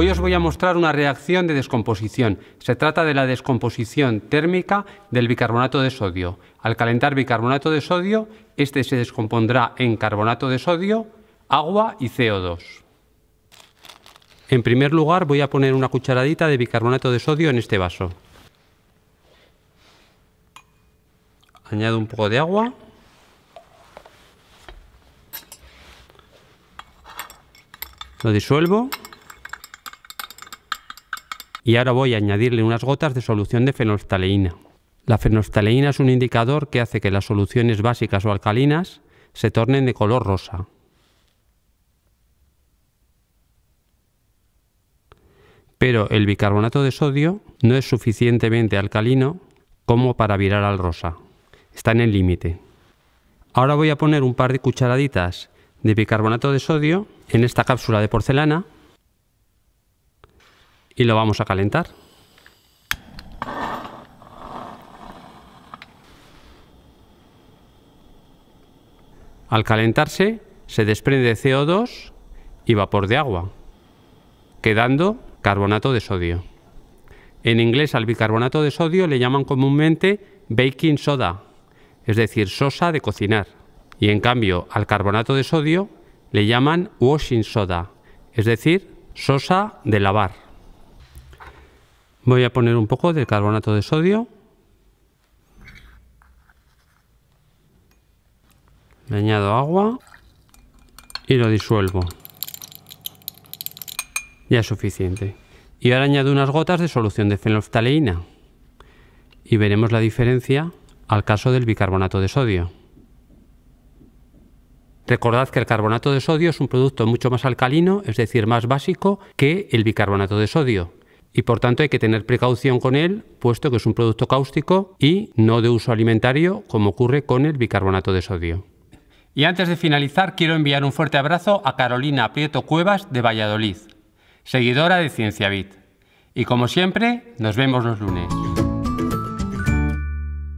Hoy os voy a mostrar una reacción de descomposición. Se trata de la descomposición térmica del bicarbonato de sodio. Al calentar bicarbonato de sodio, este se descompondrá en carbonato de sodio, agua y CO2. En primer lugar voy a poner una cucharadita de bicarbonato de sodio en este vaso. Añado un poco de agua. Lo disuelvo y ahora voy a añadirle unas gotas de solución de fenolftaleína. La fenolftaleína es un indicador que hace que las soluciones básicas o alcalinas se tornen de color rosa. Pero el bicarbonato de sodio no es suficientemente alcalino como para virar al rosa. Está en el límite. Ahora voy a poner un par de cucharaditas de bicarbonato de sodio en esta cápsula de porcelana y lo vamos a calentar. Al calentarse se desprende CO2 y vapor de agua, quedando carbonato de sodio. En inglés al bicarbonato de sodio le llaman comúnmente baking soda, es decir, sosa de cocinar. Y en cambio al carbonato de sodio le llaman washing soda, es decir, sosa de lavar. Voy a poner un poco de carbonato de sodio. Le añado agua y lo disuelvo. Ya es suficiente. Y ahora añado unas gotas de solución de fenoftaleína y veremos la diferencia al caso del bicarbonato de sodio. Recordad que el carbonato de sodio es un producto mucho más alcalino, es decir, más básico que el bicarbonato de sodio, y por tanto hay que tener precaución con él, puesto que es un producto cáustico y no de uso alimentario, como ocurre con el bicarbonato de sodio. Y antes de finalizar, quiero enviar un fuerte abrazo a Carolina Prieto Cuevas de Valladolid, seguidora de Cienciabit. Y como siempre, nos vemos los lunes.